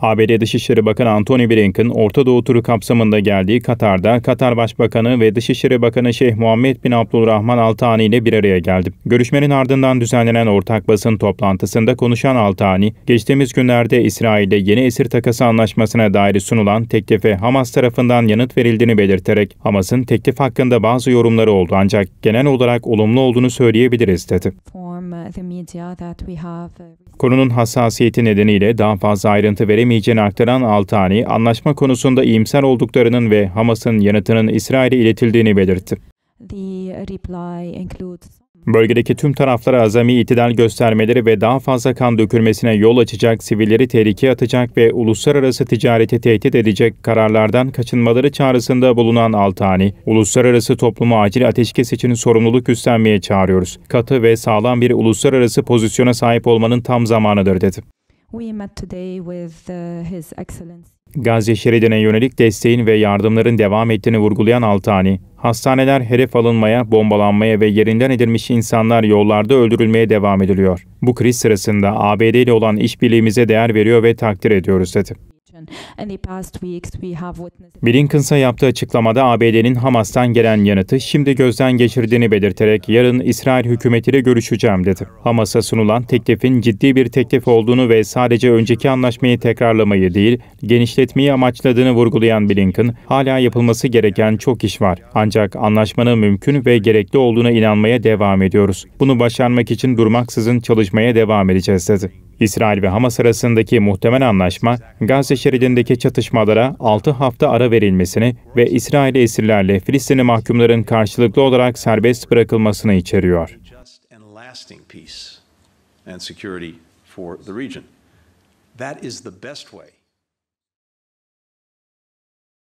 ABD Dışişleri Bakanı Antony Blinken, Orta Doğu turu kapsamında geldiği Katar'da Katar Başbakanı ve Dışişleri Bakanı Şeyh Muhammed bin Abdulrahman Altani ile bir araya geldi. Görüşmenin ardından düzenlenen ortak basın toplantısında konuşan Altani, geçtiğimiz günlerde İsrail'e yeni esir takası anlaşmasına dair sunulan teklife Hamas tarafından yanıt verildiğini belirterek, Hamas'ın teklif hakkında bazı yorumları oldu ancak genel olarak olumlu olduğunu söyleyebiliriz dedi. Uh, uh, Konunun hassasiyeti nedeniyle daha fazla ayrıntı veremeyeceğini aktaran Altani, anlaşma konusunda iyimser olduklarının ve Hamas'ın yanıtının İsrail'e iletildiğini belirtti. The reply includes Bölgedeki tüm taraflara azami itidal göstermeleri ve daha fazla kan dökülmesine yol açacak, sivilleri tehlikeye atacak ve uluslararası ticareti tehdit edecek kararlardan kaçınmaları çağrısında bulunan Altani, uluslararası toplumu acil ateşkes için sorumluluk üstlenmeye çağırıyoruz. Katı ve sağlam bir uluslararası pozisyona sahip olmanın tam zamanıdır dedi. Uh, Gazze şeridine yönelik desteğin ve yardımların devam ettiğini vurgulayan Altani, Hastaneler hedef alınmaya, bombalanmaya ve yerinden edilmiş insanlar yollarda öldürülmeye devam ediliyor. Bu kriz sırasında ABD ile olan işbirliğimize değer veriyor ve takdir ediyoruz dedi. Blinken'sa yaptığı açıklamada ABD'nin Hamas'tan gelen yanıtı şimdi gözden geçirdiğini belirterek yarın İsrail hükümetiyle görüşeceğim dedi. Hamas'a sunulan teklifin ciddi bir teklif olduğunu ve sadece önceki anlaşmayı tekrarlamayı değil, genişletmeyi amaçladığını vurgulayan Blinken, hala yapılması gereken çok iş var. Ancak anlaşmanın mümkün ve gerekli olduğuna inanmaya devam ediyoruz. Bunu başarmak için durmaksızın çalışmaya devam edeceğiz dedi. İsrail ve Hamas arasındaki muhtemel anlaşma, Gazze şeridindeki çatışmalara 6 hafta ara verilmesini ve İsrail esirlerle Filistinli mahkumların karşılıklı olarak serbest bırakılmasını içeriyor. That is the best way.